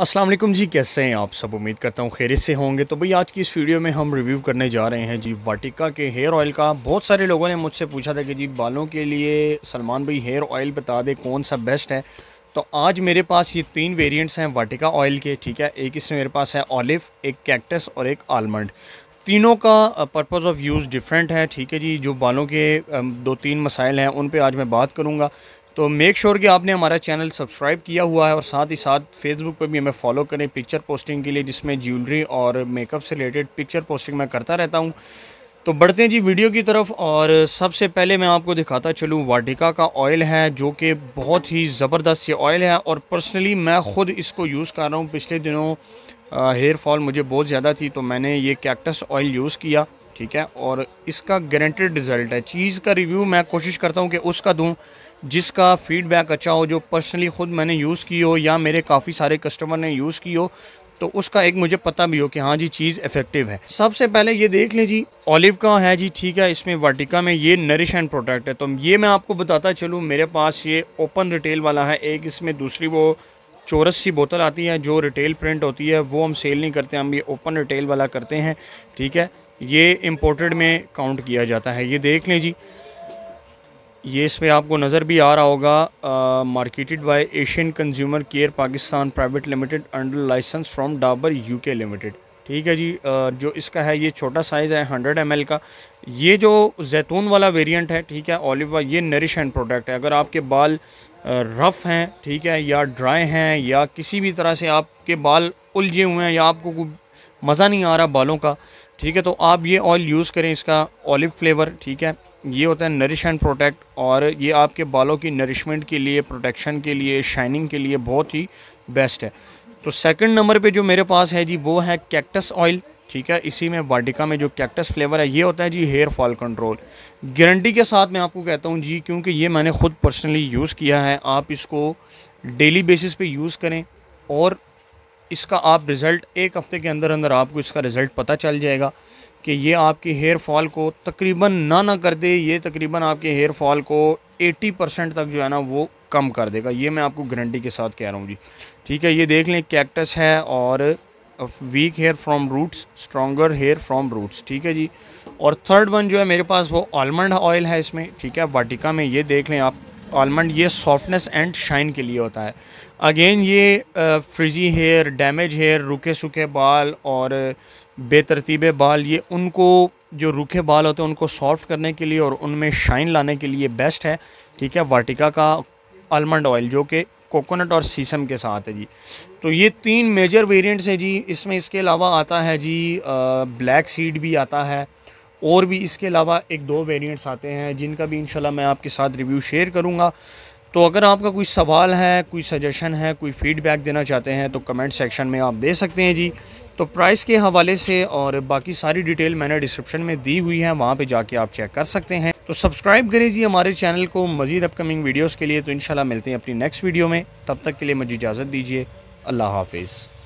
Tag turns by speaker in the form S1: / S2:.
S1: असलम जी कैसे हैं आप सब उम्मीद करता हूँ खैरियत से होंगे तो भाई आज की इस वीडियो में हम रिव्यू करने जा रहे हैं जी वाटिका के हेयर ऑयल का बहुत सारे लोगों ने मुझसे पूछा था कि जी बालों के लिए सलमान भाई हेयर ऑयल बता दे कौन सा बेस्ट है तो आज मेरे पास ये तीन वेरिएंट्स हैं वाटिका ऑयल के ठीक है एक इसमें मेरे पास है ऑलिव एक कैक्टस और एक आलमंड तीनों का पर्पज़ ऑफ़ यूज़ डिफरेंट है ठीक है जी जो बालों के दो तीन मसाइल हैं उन पे आज मैं बात करूँगा तो मेक श्योर sure कि आपने हमारा चैनल सब्सक्राइब किया हुआ है और साथ ही साथ फेसबुक पर भी हमें फॉलो करें पिक्चर पोस्टिंग के लिए जिसमें ज्वेलरी और मेकअप से रिलेटेड पिक्चर पोस्टिंग मैं करता रहता हूँ तो बढ़ते हैं जी वीडियो की तरफ और सबसे पहले मैं आपको दिखाता चलूँ वाटिका का ऑयल है जो कि बहुत ही ज़बरदस्त ये ऑयल है और पर्सनली मैं ख़ुद इसको यूज़ कर रहा हूँ पिछले दिनों हेयर फॉल मुझे बहुत ज़्यादा थी तो मैंने ये कैक्टस ऑयल यूज़ किया ठीक है और इसका गारंटेड रिज़ल्ट है चीज़ का रिव्यू मैं कोशिश करता हूँ कि उसका दूँ जिसका फीडबैक अच्छा हो जो पर्सनली ख़ुद मैंने यूज़ की हो या मेरे काफ़ी सारे कस्टमर ने यूज़ की हो तो उसका एक मुझे पता भी हो कि हाँ जी चीज़ इफेक्टिव है सबसे पहले ये देख लें जी ऑलिव का है जी ठीक है इसमें वाटिका में ये नरिश एंड प्रोडक्ट है तो ये मैं आपको बताता चलूँ मेरे पास ये ओपन रिटेल वाला है एक इसमें दूसरी वो चौरस सी बोतल आती है जो रिटेल प्रिंट होती है वो हम सेल नहीं करते हम ये ओपन रिटेल वाला करते हैं ठीक है ये इम्पोर्टेड में काउंट किया जाता है ये देख लें जी ये इस पर आपको नज़र भी आ रहा होगा marketed by Asian consumer care Pakistan private limited under license from Dabur UK limited ठीक है जी आ, जो इसका है ये छोटा साइज़ है हंड्रेड एम का ये जो जैतून वाला वेरियंट है ठीक है ऑलिव ये नरिश एंड प्रोडक्ट है अगर आपके बाल रफ़ हैं ठीक है या ड्राई हैं या किसी भी तरह से आपके बाल उलझे हुए हैं या आपको मज़ा नहीं आ रहा बालों का ठीक है तो आप ये ऑयल यूज़ करें इसका ऑलिव फ्लेवर ठीक है ये होता है नरिश एंड प्रोटेक्ट और ये आपके बालों की नरिशमेंट के लिए प्रोटेक्शन के लिए शाइनिंग के लिए बहुत ही बेस्ट है तो सेकंड नंबर पे जो मेरे पास है जी वो है कैक्टस ऑयल ठीक है इसी में वाटिका में जो कैक्टस फ्लेवर है ये होता है जी हेयर फॉल कंट्रोल गारंटी के साथ मैं आपको कहता हूँ जी क्योंकि ये मैंने ख़ुद पर्सनली यूज़ किया है आप इसको डेली बेसिस पे यूज़ करें और इसका आप रिज़ल्ट एक हफ़्ते के अंदर अंदर आपको इसका रिज़ल्ट पता चल जाएगा कि ये आपकी हेयर फॉल को तकरीबन ना ना कर दे ये तकरीबन आपके हेयर फॉल को 80 परसेंट तक जो है ना वो कम कर देगा ये मैं आपको गारंटी के साथ कह रहा हूँ जी ठीक है ये देख लें कैक्टस है और weak hair from roots stronger hair from roots ठीक है जी और थर्ड वन जो है मेरे पास वो आलमंड ऑयल है इसमें ठीक है वाटिका में ये देख लें आप आलमंड ये सॉफ्टनेस एंड शाइन के लिए होता है अगेन ये फ्रिजी हेयर डैमेज हेयर रुके सूखे बाल और बेतरतीब बाल ये उनको जो रुखे बाल होते हैं उनको सॉफ्ट करने के लिए और उनमें शाइन लाने के लिए बेस्ट है ठीक है वाटिका का आलमंड ऑयल जो कि कोकोनट और सीसम के साथ है जी तो ये तीन मेजर वेरिएंट्स हैं जी इसमें इसके अलावा आता है जी ब्लैक सीड भी आता है और भी इसके अलावा एक दो वेरिएंट्स आते हैं जिनका भी इंशाल्लाह मैं आपके साथ रिव्यू शेयर करूँगा तो अगर आपका कोई सवाल है कोई सजेशन है कोई फ़ीडबैक देना चाहते हैं तो कमेंट सेक्शन में आप दे सकते हैं जी तो प्राइस के हवाले से और बाकी सारी डिटेल मैंने डिस्क्रिप्शन में दी हुई है वहाँ पे जाके आप चेक कर सकते हैं तो सब्सक्राइब करें जी हमारे चैनल को मज़ीद अपकमिंग वीडियोज़ के लिए तो इन मिलते हैं अपनी नेक्स्ट वीडियो में तब तक के लिए मुझे इजाज़त दीजिए अल्लाह हाफिज़